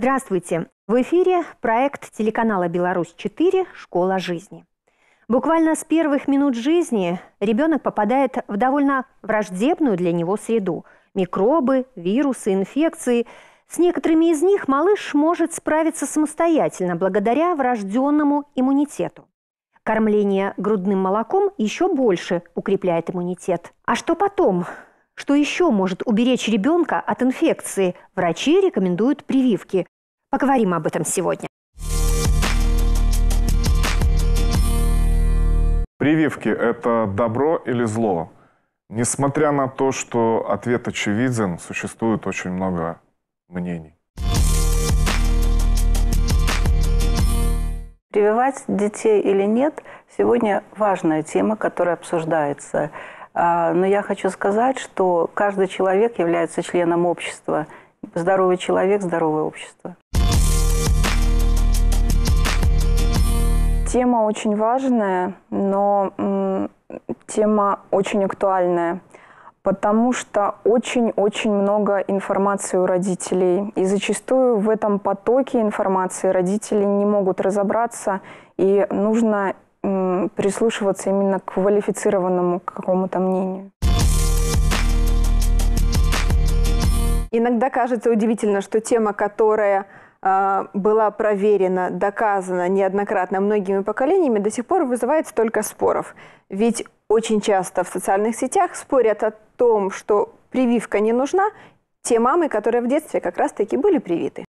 Здравствуйте! В эфире проект телеканала «Беларусь-4. Школа жизни». Буквально с первых минут жизни ребенок попадает в довольно враждебную для него среду. Микробы, вирусы, инфекции. С некоторыми из них малыш может справиться самостоятельно благодаря врожденному иммунитету. Кормление грудным молоком еще больше укрепляет иммунитет. А что потом? Что еще может уберечь ребенка от инфекции? Врачи рекомендуют прививки. Поговорим об этом сегодня. Прививки – это добро или зло? Несмотря на то, что ответ очевиден, существует очень много мнений. Прививать детей или нет – сегодня важная тема, которая обсуждается – а, но я хочу сказать, что каждый человек является членом общества. Здоровый человек – здоровое общество. Тема очень важная, но тема очень актуальная, потому что очень-очень много информации у родителей. И зачастую в этом потоке информации родители не могут разобраться, и нужно прислушиваться именно к квалифицированному какому-то мнению. Иногда кажется удивительно, что тема, которая а, была проверена, доказана неоднократно многими поколениями, до сих пор вызывает столько споров. Ведь очень часто в социальных сетях спорят о том, что прививка не нужна, те мамы, которые в детстве как раз-таки были привиты.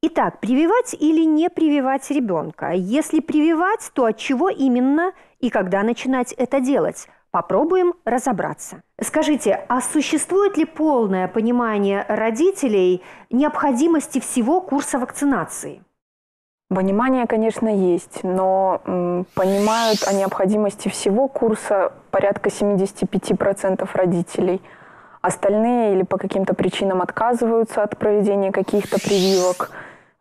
Итак, прививать или не прививать ребенка? Если прививать, то от чего именно и когда начинать это делать? Попробуем разобраться. Скажите, а существует ли полное понимание родителей необходимости всего курса вакцинации? Понимание, конечно, есть, но м, понимают о необходимости всего курса порядка 75% родителей – Остальные или по каким-то причинам отказываются от проведения каких-то прививок,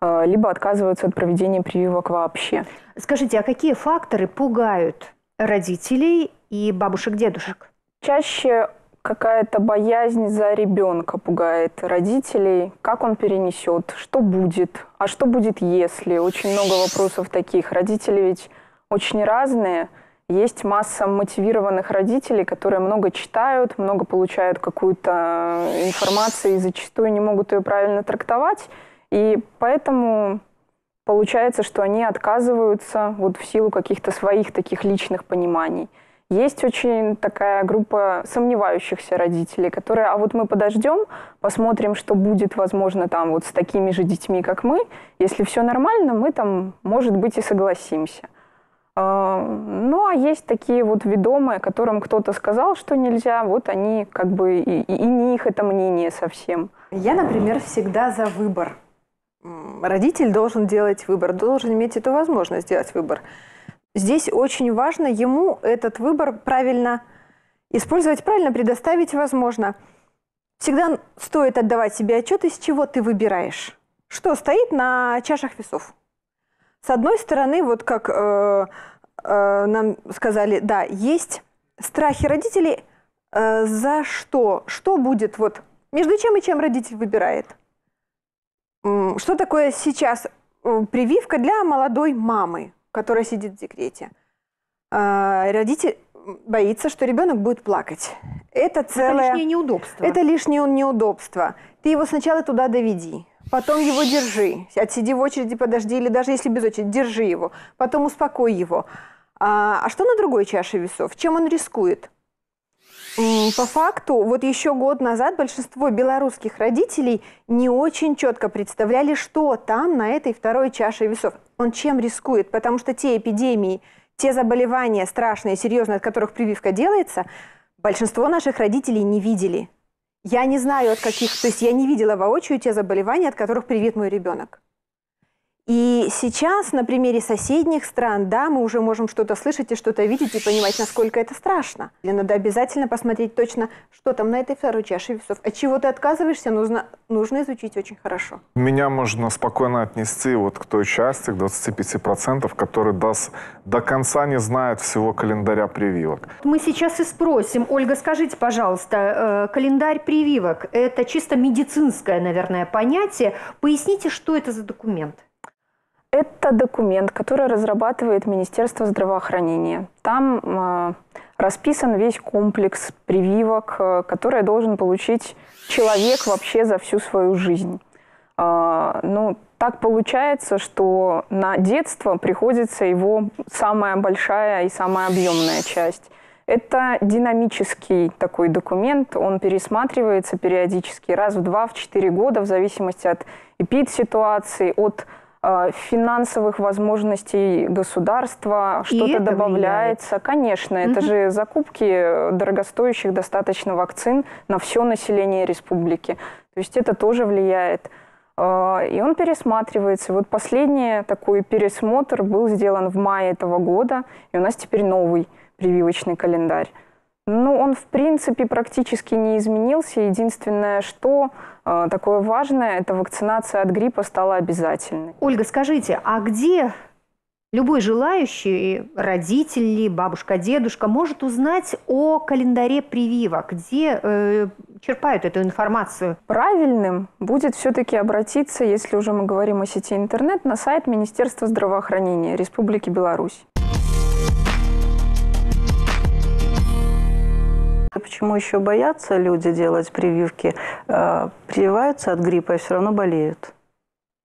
э, либо отказываются от проведения прививок вообще. Скажите, а какие факторы пугают родителей и бабушек-дедушек? Чаще какая-то боязнь за ребенка пугает родителей, как он перенесет, что будет, а что будет если. Очень много вопросов таких. Родители ведь очень разные – есть масса мотивированных родителей, которые много читают, много получают какую-то информацию и зачастую не могут ее правильно трактовать. И поэтому получается, что они отказываются вот в силу каких-то своих таких личных пониманий. Есть очень такая группа сомневающихся родителей, которые, а вот мы подождем, посмотрим, что будет, возможно, там вот с такими же детьми, как мы. Если все нормально, мы там, может быть, и согласимся. А, ну, а есть такие вот ведомые, которым кто-то сказал, что нельзя, вот они как бы и, и не их это мнение совсем. Я, например, всегда за выбор. Родитель должен делать выбор, должен иметь эту возможность сделать выбор. Здесь очень важно ему этот выбор правильно использовать, правильно предоставить возможно. Всегда стоит отдавать себе отчет, из чего ты выбираешь. Что стоит на чашах весов? С одной стороны, вот как э, э, нам сказали, да, есть страхи родителей, э, за что? Что будет вот между чем и чем родитель выбирает? Что такое сейчас э, прививка для молодой мамы, которая сидит в декрете? Э, родитель боится, что ребенок будет плакать. Это целое... Это лишнее неудобство. Это лишнее неудобство. Ты его сначала туда доведи потом его держи. Отсиди в очереди, подожди, или даже если без очереди, держи его. Потом успокой его. А, а что на другой чаше весов? Чем он рискует? По факту, вот еще год назад большинство белорусских родителей не очень четко представляли, что там на этой второй чаше весов. Он чем рискует? Потому что те эпидемии, те заболевания страшные, серьезные, от которых прививка делается, большинство наших родителей не видели. Я не знаю от каких, то есть я не видела воочию те заболевания, от которых привит мой ребенок. И сейчас на примере соседних стран, да, мы уже можем что-то слышать и что-то видеть и понимать, насколько это страшно. И надо обязательно посмотреть точно, что там на этой второй чаше весов. От чего ты отказываешься, нужно, нужно изучить очень хорошо. Меня можно спокойно отнести вот к той части, к 25%, который даст, до конца не знает всего календаря прививок. Мы сейчас и спросим. Ольга, скажите, пожалуйста, э, календарь прививок – это чисто медицинское, наверное, понятие. Поясните, что это за документ? Это документ, который разрабатывает Министерство здравоохранения. Там э, расписан весь комплекс прививок, э, которые должен получить человек вообще за всю свою жизнь. Э, ну, так получается, что на детство приходится его самая большая и самая объемная часть. Это динамический такой документ, он пересматривается периодически раз в два, в четыре года, в зависимости от эпид-ситуации, от Э, финансовых возможностей государства, что-то добавляется. Влияет. Конечно, угу. это же закупки э, дорогостоящих достаточно вакцин на все население республики. То есть это тоже влияет. Э, и он пересматривается. Вот последний такой пересмотр был сделан в мае этого года, и у нас теперь новый прививочный календарь. Ну, он, в принципе, практически не изменился. Единственное, что а, такое важное, это вакцинация от гриппа стала обязательной. Ольга, скажите, а где любой желающий, родители, бабушка, дедушка, может узнать о календаре прививок, где э, черпают эту информацию? Правильным будет все-таки обратиться, если уже мы говорим о сети интернет, на сайт Министерства здравоохранения Республики Беларусь. Почему еще боятся люди делать прививки, э, прививаются от гриппа и все равно болеют.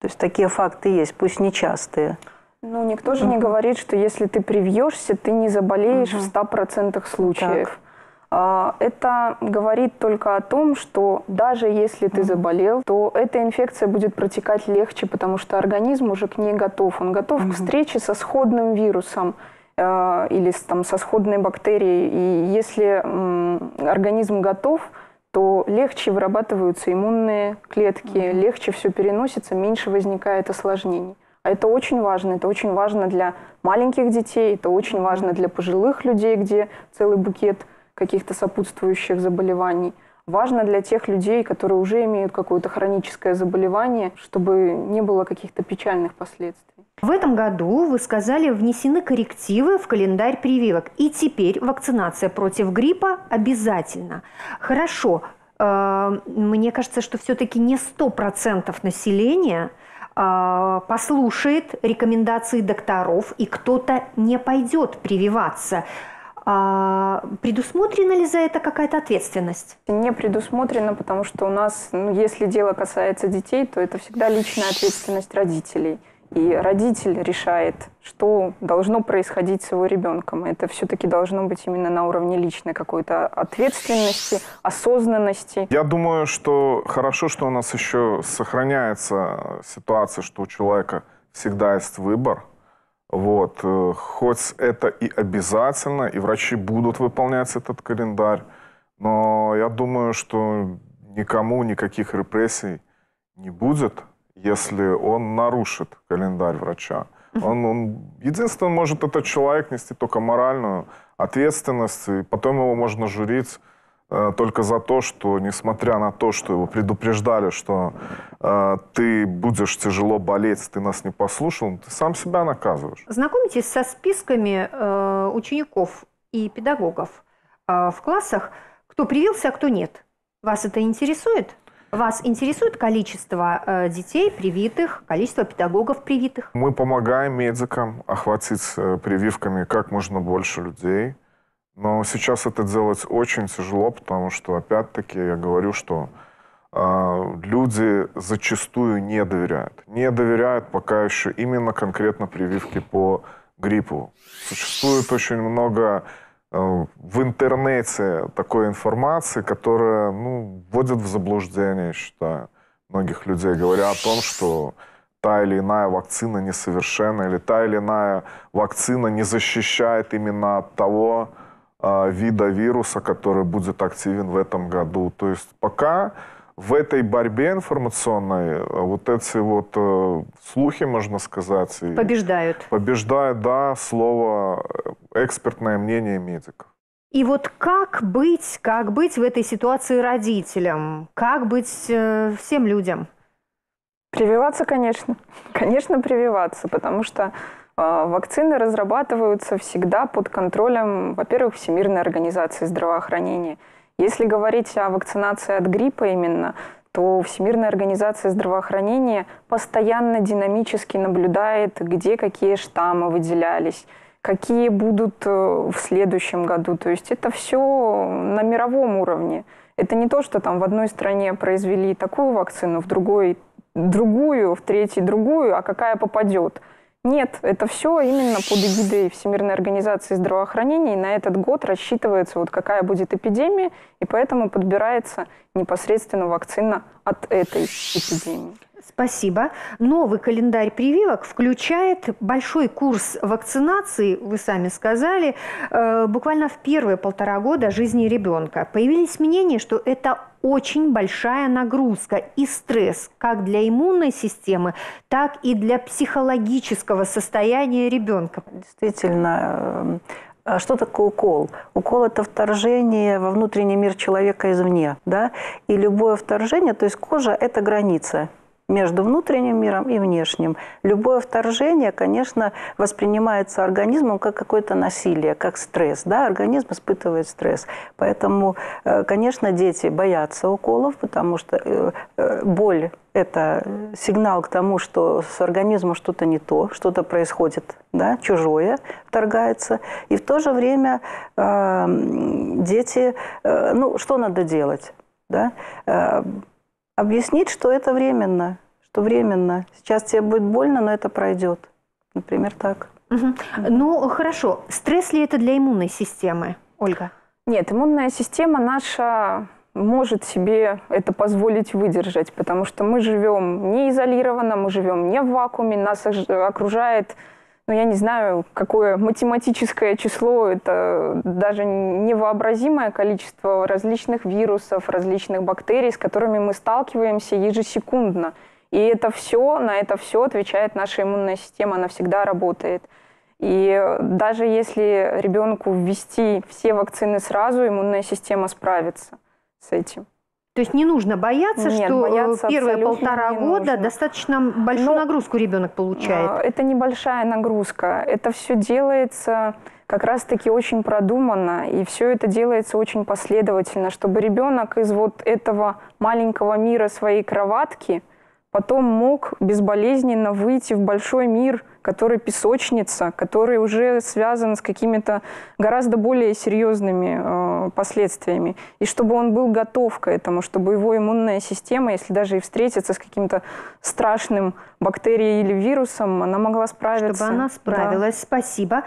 То есть такие факты есть, пусть нечастые. Ну, никто же угу. не говорит, что если ты привьешься, ты не заболеешь угу. в 100% случаев. Так. А, это говорит только о том, что даже если ты заболел, то эта инфекция будет протекать легче, потому что организм уже к ней готов. Он готов к встрече со сходным вирусом. Э, или там, со сходной бактерией. И если организм готов, то легче вырабатываются иммунные клетки, mm-hmm. легче все переносится, меньше возникает осложнений. А это очень важно. Это очень важно для маленьких детей, это очень важно для пожилых людей, где целый букет каких-то сопутствующих заболеваний. Важно для тех людей, которые уже имеют какое-то хроническое заболевание, чтобы не было каких-то печальных последствий. В этом году, вы сказали, внесены коррективы в календарь прививок. И теперь вакцинация против гриппа обязательно. Хорошо. Э, мне кажется, что все-таки не 100% населения э, послушает рекомендации докторов, и кто-то не пойдет прививаться. А предусмотрена ли за это какая-то ответственность? Не предусмотрена, потому что у нас, ну, если дело касается детей, то это всегда личная ответственность родителей – и родитель решает, что должно происходить с его ребенком. Это все-таки должно быть именно на уровне личной какой-то ответственности, осознанности. Я думаю, что хорошо, что у нас еще сохраняется ситуация, что у человека всегда есть выбор. Вот. Э, хоть это и обязательно, и врачи будут выполнять этот календарь, но я думаю, что никому никаких репрессий не будет – если он нарушит календарь врача. Он, он, единственное, может этот человек нести только моральную ответственность, и потом его можно журить э, только за то, что, несмотря на то, что его предупреждали, что э, ты будешь тяжело болеть, ты нас не послушал, ты сам себя наказываешь. Знакомьтесь со списками э, учеников и педагогов э, в классах, кто привился, а кто нет. Вас это интересует? Вас интересует количество э, детей привитых, количество педагогов привитых? Мы помогаем медикам охватить э, прививками как можно больше людей. Но сейчас это делать очень тяжело, потому что, опять-таки, я говорю, что э, люди зачастую не доверяют. Не доверяют пока еще именно конкретно прививки по гриппу. Существует очень много Э, в интернете такой информации, которая ну, вводит в заблуждение, я считаю, многих людей, говоря о том, что та или иная вакцина несовершенна, или та или иная вакцина не защищает именно от того э, вида вируса, который будет активен в этом году. То есть пока в этой борьбе информационной э, вот эти вот э, слухи, можно сказать... Побеждают. Побеждают, да, слово э, экспертное мнение медиков. И вот как быть, как быть в этой ситуации родителям? Как быть э, всем людям? Прививаться, конечно. Конечно, прививаться, потому что э, вакцины разрабатываются всегда под контролем, во-первых, Всемирной организации здравоохранения – если говорить о вакцинации от гриппа именно, то Всемирная организация здравоохранения постоянно динамически наблюдает, где какие штаммы выделялись, какие будут э, в следующем году. То есть это все на мировом уровне. Это не то, что там в одной стране произвели такую вакцину, в другой другую, в третьей другую, а какая попадет – нет, это все именно под эгидой Всемирной организации здравоохранения, и на этот год рассчитывается, вот какая будет эпидемия, и поэтому подбирается непосредственно вакцина от этой эпидемии. Спасибо. Новый календарь прививок включает большой курс вакцинации, вы сами сказали, э, буквально в первые полтора года жизни ребенка. Появились мнения, что это очень большая нагрузка и стресс как для иммунной системы, так и для психологического состояния ребенка. Действительно, э, что такое укол? Укол – это вторжение во внутренний мир человека извне. Да? И любое вторжение, то есть кожа – это граница между внутренним миром и внешним. Любое вторжение, конечно, воспринимается организмом как какое-то насилие, как стресс. Да? Организм испытывает стресс. Поэтому, э, конечно, дети боятся уколов, потому что э, э, боль – это сигнал к тому, что с организмом что-то не то, что-то происходит да, чужое, вторгается. И в то же время дети, ну, что надо делать? Да? объяснить, что это временно, что временно. Сейчас тебе будет больно, но это пройдет. Например, так. Угу. Ну, хорошо. Стресс ли это для иммунной системы, Ольга? Нет, иммунная система наша может себе это позволить выдержать, потому что мы живем не изолированно, мы живем не в вакууме, нас окружает, ну я не знаю, какое математическое число, это даже невообразимое количество различных вирусов, различных бактерий, с которыми мы сталкиваемся ежесекундно. И это все, на это все отвечает наша иммунная система, она всегда работает. И даже если ребенку ввести все вакцины сразу, иммунная система справится с этим. То есть не нужно бояться, Нет, что э, бояться первые полтора года нужно. достаточно большую Но ну, нагрузку ребенок получает. А, это небольшая нагрузка. Это все делается как раз-таки очень продуманно, и все это делается очень последовательно, чтобы ребенок из вот этого маленького мира своей кроватки – потом мог безболезненно выйти в большой мир, который песочница, который уже связан с какими-то гораздо более серьезными э, последствиями. И чтобы он был готов к этому, чтобы его иммунная система, если даже и встретится с каким-то страшным бактерией или вирусом, она могла справиться. Чтобы она справилась. Да. Спасибо.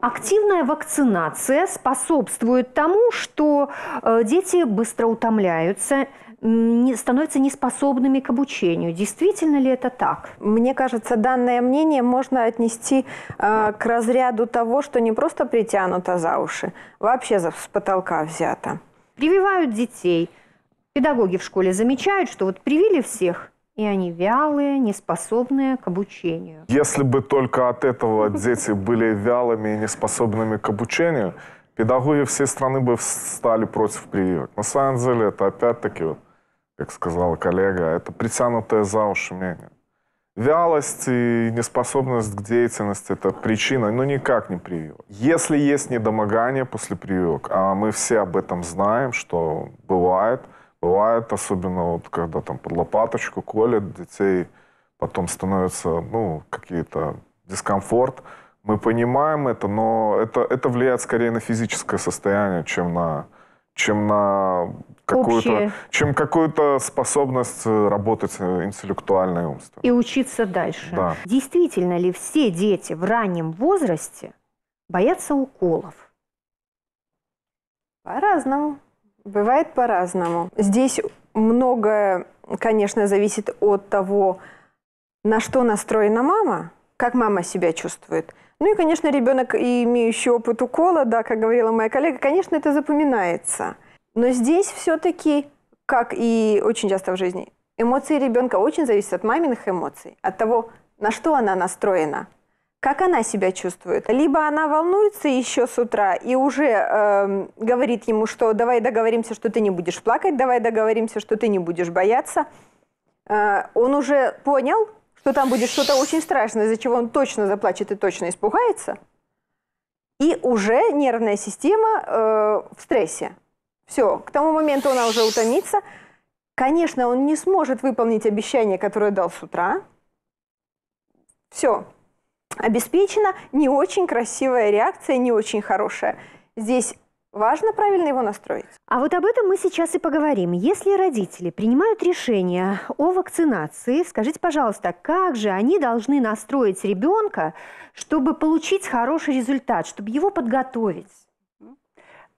Активная вакцинация способствует тому, что э, дети быстро утомляются, не, становятся неспособными к обучению. Действительно ли это так? Мне кажется, данное мнение можно отнести э, к разряду того, что не просто притянуто за уши, вообще за, с потолка взято. Прививают детей. Педагоги в школе замечают, что вот привили всех, и они вялые, неспособные к обучению. Если бы только от этого дети были вялыми и неспособными к обучению, педагоги всей страны бы встали против прививок. На самом деле это опять-таки, вот, как сказала коллега, это притянутое за уши мнение. Вялость и неспособность к деятельности – это причина, но никак не прививок. Если есть недомогание после прививок, а мы все об этом знаем, что бывает – Бывает, особенно вот когда там под лопаточку колят детей, потом становится, ну, какие-то дискомфорт. Мы понимаем это, но это, это влияет скорее на физическое состояние, чем на, чем на какую-то, чем какую-то способность э, работать э, интеллектуально и умственно. И учиться дальше. Да. Действительно ли все дети в раннем возрасте боятся уколов? По-разному. Бывает по-разному. Здесь многое, конечно, зависит от того, на что настроена мама, как мама себя чувствует. Ну и, конечно, ребенок, имеющий опыт укола, да, как говорила моя коллега, конечно, это запоминается. Но здесь все-таки, как и очень часто в жизни, эмоции ребенка очень зависят от маминых эмоций, от того, на что она настроена как она себя чувствует. Либо она волнуется еще с утра и уже э, говорит ему, что давай договоримся, что ты не будешь плакать, давай договоримся, что ты не будешь бояться. Э, он уже понял, что там будет что-то очень страшное, из-за чего он точно заплачет и точно испугается. И уже нервная система э, в стрессе. Все, к тому моменту она уже утомится. Конечно, он не сможет выполнить обещание, которое дал с утра. Все, обеспечена не очень красивая реакция, не очень хорошая. Здесь Важно правильно его настроить. А вот об этом мы сейчас и поговорим. Если родители принимают решение о вакцинации, скажите, пожалуйста, как же они должны настроить ребенка, чтобы получить хороший результат, чтобы его подготовить?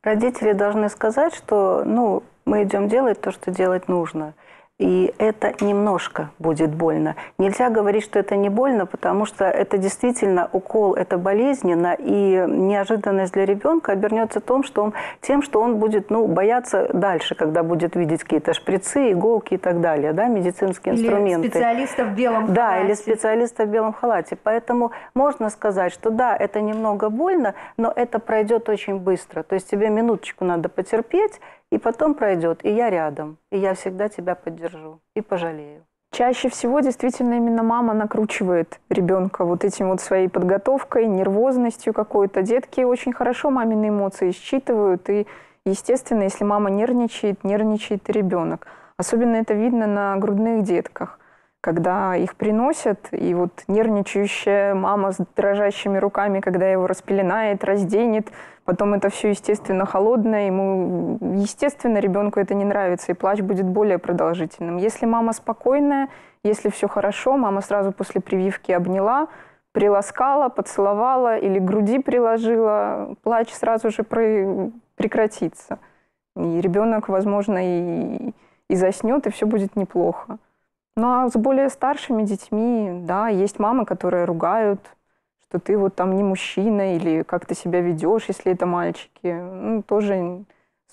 Родители должны сказать, что ну, мы идем делать то, что делать нужно. И это немножко будет больно. Нельзя говорить, что это не больно, потому что это действительно укол, это болезненно, и неожиданность для ребенка обернется том, что он, тем, что он будет ну, бояться дальше, когда будет видеть какие-то шприцы, иголки и так далее, да, медицинские или инструменты. Или специалиста в белом халате. Да, или специалиста в белом халате. Поэтому можно сказать, что да, это немного больно, но это пройдет очень быстро. То есть тебе минуточку надо потерпеть, и потом пройдет, и я рядом, и я всегда тебя поддержу и пожалею. Чаще всего действительно именно мама накручивает ребенка вот этим вот своей подготовкой, нервозностью какой-то. Детки очень хорошо мамины эмоции считывают, и, естественно, если мама нервничает, нервничает и ребенок. Особенно это видно на грудных детках когда их приносят, и вот нервничающая мама с дрожащими руками, когда его распеленает, разденет, потом это все, естественно, холодное, ему, естественно, ребенку это не нравится, и плач будет более продолжительным. Если мама спокойная, если все хорошо, мама сразу после прививки обняла, приласкала, поцеловала или груди приложила, плач сразу же прекратится. И ребенок, возможно, и, и заснет, и все будет неплохо. Ну а с более старшими детьми, да, есть мамы, которые ругают, что ты вот там не мужчина, или как ты себя ведешь, если это мальчики. Ну, тоже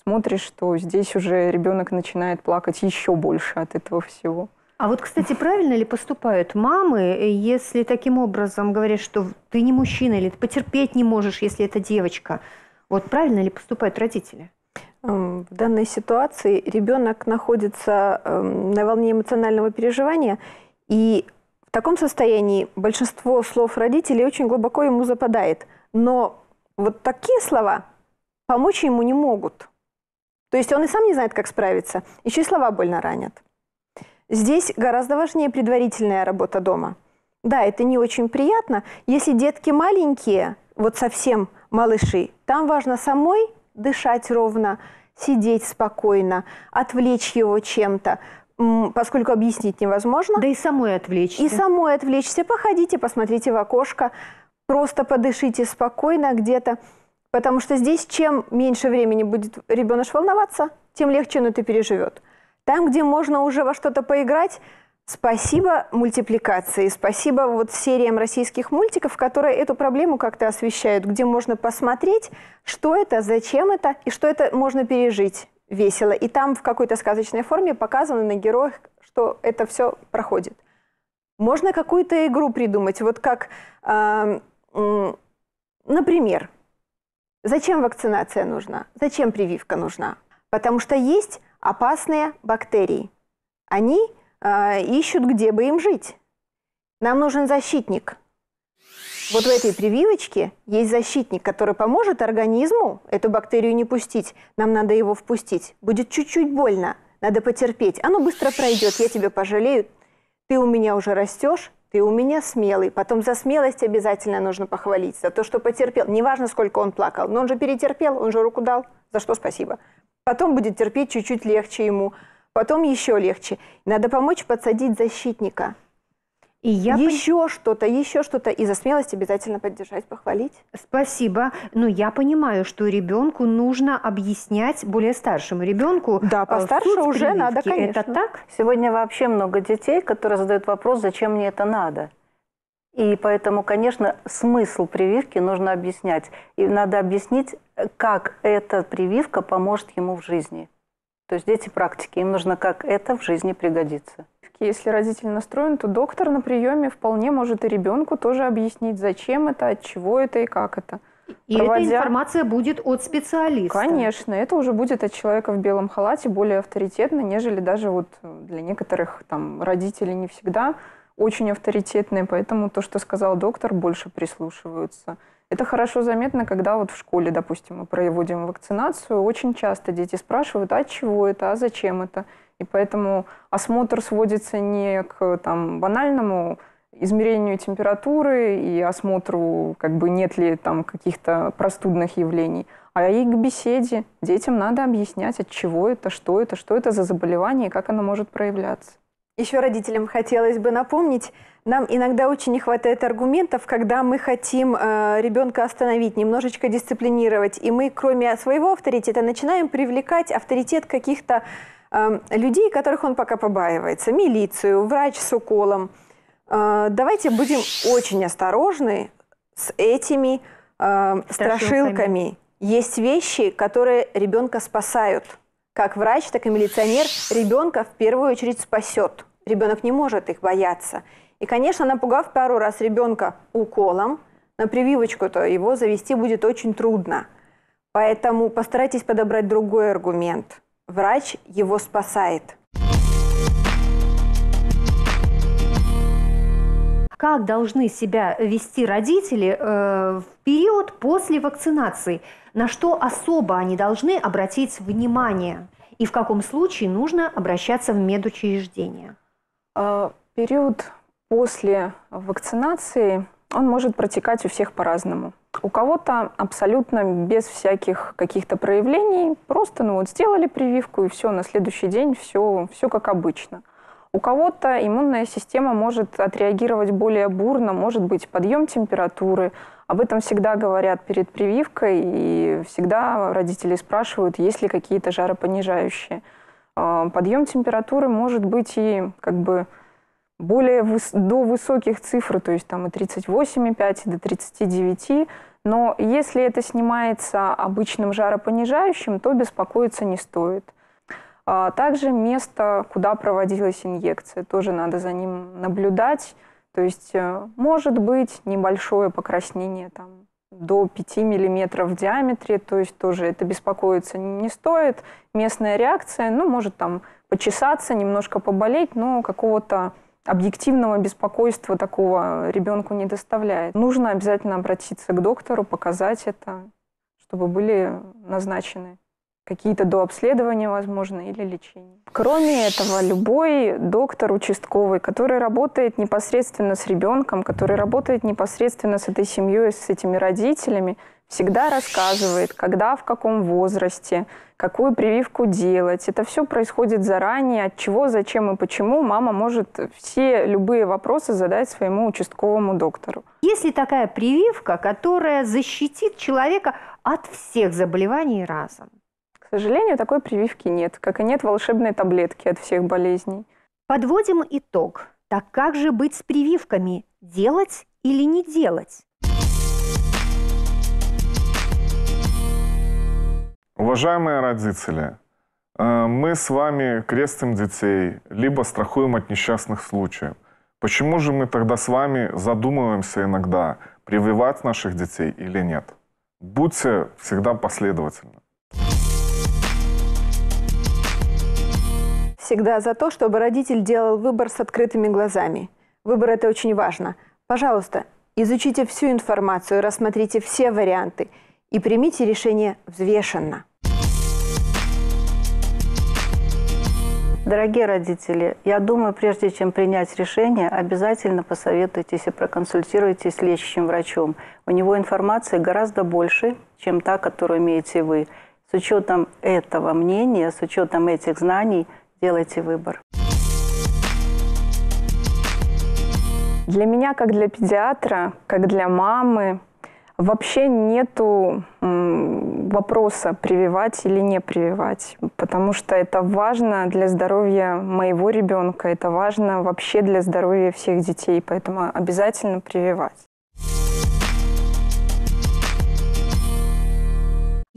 смотришь, что здесь уже ребенок начинает плакать еще больше от этого всего. А вот, кстати, правильно ли поступают мамы, если таким образом говорят, что ты не мужчина или ты потерпеть не можешь, если это девочка? Вот правильно ли поступают родители? Эм, в данной ситуации ребенок находится эм, на волне эмоционального переживания, и в таком состоянии большинство слов родителей очень глубоко ему западает. Но вот такие слова помочь ему не могут. То есть он и сам не знает, как справиться. Еще и слова больно ранят. Здесь гораздо важнее предварительная работа дома. Да, это не очень приятно. Если детки маленькие, вот совсем малыши, там важно самой дышать ровно, сидеть спокойно, отвлечь его чем-то, поскольку объяснить невозможно. Да и самой отвлечься. И самой отвлечься. Походите, посмотрите в окошко, просто подышите спокойно где-то. Потому что здесь чем меньше времени будет ребенок волноваться, тем легче он это переживет. Там, где можно уже во что-то поиграть – Спасибо мультипликации, спасибо вот сериям российских мультиков, которые эту проблему как-то освещают, где можно посмотреть, что это, зачем это и что это можно пережить весело. И там в какой-то сказочной форме показано на героях, что это все проходит. Можно какую-то игру придумать, вот как, э, например, зачем вакцинация нужна, зачем прививка нужна? Потому что есть опасные бактерии. Они а, ищут, где бы им жить. Нам нужен защитник. Вот в этой прививочке есть защитник, который поможет организму эту бактерию не пустить. Нам надо его впустить. Будет чуть-чуть больно, надо потерпеть. Оно быстро пройдет, я тебя пожалею. Ты у меня уже растешь, ты у меня смелый. Потом за смелость обязательно нужно похвалить, за то, что потерпел. Неважно, сколько он плакал, но он же перетерпел, он же руку дал, за что спасибо. Потом будет терпеть чуть-чуть легче ему потом еще легче. Надо помочь подсадить защитника. И я еще пон... что-то, еще что-то. И за смелость обязательно поддержать, похвалить. Спасибо. Но ну, я понимаю, что ребенку нужно объяснять более старшему ребенку. Да, э, постарше э, уже надо, конечно. Это так? Сегодня вообще много детей, которые задают вопрос, зачем мне это надо. И поэтому, конечно, смысл прививки нужно объяснять. И надо объяснить, как эта прививка поможет ему в жизни. То есть дети практики, им нужно как это в жизни пригодится. Если родитель настроен, то доктор на приеме вполне может и ребенку тоже объяснить, зачем это, от чего это и как это. И Проводя... эта информация будет от специалиста. Конечно, это уже будет от человека в белом халате более авторитетно, нежели даже вот для некоторых там родителей не всегда очень авторитетные, поэтому то, что сказал доктор, больше прислушиваются. Это хорошо заметно, когда вот в школе, допустим, мы проводим вакцинацию. Очень часто дети спрашивают, а чего это, а зачем это? И поэтому осмотр сводится не к там, банальному измерению температуры и осмотру, как бы нет ли там каких-то простудных явлений, а и к беседе. Детям надо объяснять, от чего это, что это, что это за заболевание и как оно может проявляться. Еще родителям хотелось бы напомнить, нам иногда очень не хватает аргументов, когда мы хотим э, ребенка остановить, немножечко дисциплинировать. И мы, кроме своего авторитета, начинаем привлекать авторитет каких-то э, людей, которых он пока побаивается. Милицию, врач с уколом. Э, давайте будем очень осторожны с этими э, страшилками. Есть вещи, которые ребенка спасают. Как врач, так и милиционер ребенка в первую очередь спасет. Ребенок не может их бояться. И, конечно, напугав пару раз ребенка уколом, на прививочку-то его завести будет очень трудно. Поэтому постарайтесь подобрать другой аргумент. Врач его спасает. Как должны себя вести родители э, в период после вакцинации? На что особо они должны обратить внимание? И в каком случае нужно обращаться в медучреждение? Э, период после вакцинации, он может протекать у всех по-разному. У кого-то абсолютно без всяких каких-то проявлений, просто ну вот сделали прививку и все, на следующий день все, все как обычно. У кого-то иммунная система может отреагировать более бурно, может быть подъем температуры. Об этом всегда говорят перед прививкой, и всегда родители спрашивают, есть ли какие-то жаропонижающие. А, подъем температуры может быть и как бы более выс до высоких цифр, то есть там и 38,5, до 39. Но если это снимается обычным жаропонижающим, то беспокоиться не стоит. А также место, куда проводилась инъекция, тоже надо за ним наблюдать. То есть э, может быть небольшое покраснение там, до 5 миллиметров в диаметре, то есть тоже это беспокоиться не стоит. Местная реакция, ну, может там почесаться, немножко поболеть, но какого-то объективного беспокойства такого ребенку не доставляет. Нужно обязательно обратиться к доктору, показать это, чтобы были назначены какие-то дообследования, возможно, или лечения. Кроме этого, любой доктор участковый, который работает непосредственно с ребенком, который работает непосредственно с этой семьей, с этими родителями, всегда рассказывает, когда, в каком возрасте, какую прививку делать. Это все происходит заранее, от чего, зачем и почему. Мама может все любые вопросы задать своему участковому доктору. Есть ли такая прививка, которая защитит человека от всех заболеваний разом? сожалению, такой прививки нет, как и нет волшебной таблетки от всех болезней. Подводим итог. Так как же быть с прививками? Делать или не делать? Уважаемые родители, э, мы с вами крестим детей, либо страхуем от несчастных случаев. Почему же мы тогда с вами задумываемся иногда, прививать наших детей или нет? Будьте всегда последовательны. всегда за то, чтобы родитель делал выбор с открытыми глазами. Выбор – это очень важно. Пожалуйста, изучите всю информацию, рассмотрите все варианты и примите решение взвешенно. Дорогие родители, я думаю, прежде чем принять решение, обязательно посоветуйтесь и проконсультируйтесь с лечащим врачом. У него информации гораздо больше, чем та, которую имеете вы. С учетом этого мнения, с учетом этих знаний – делайте выбор. Для меня, как для педиатра, как для мамы, вообще нету вопроса, прививать или не прививать, потому что это важно для здоровья моего ребенка, это важно вообще для здоровья всех детей, поэтому обязательно прививать.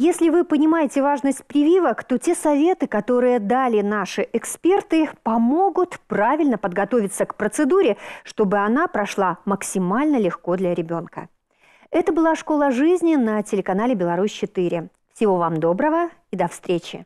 Если вы понимаете важность прививок, то те советы, которые дали наши эксперты, помогут правильно подготовиться к процедуре, чтобы она прошла максимально легко для ребенка. Это была «Школа жизни» на телеканале «Беларусь-4». Всего вам доброго и до встречи!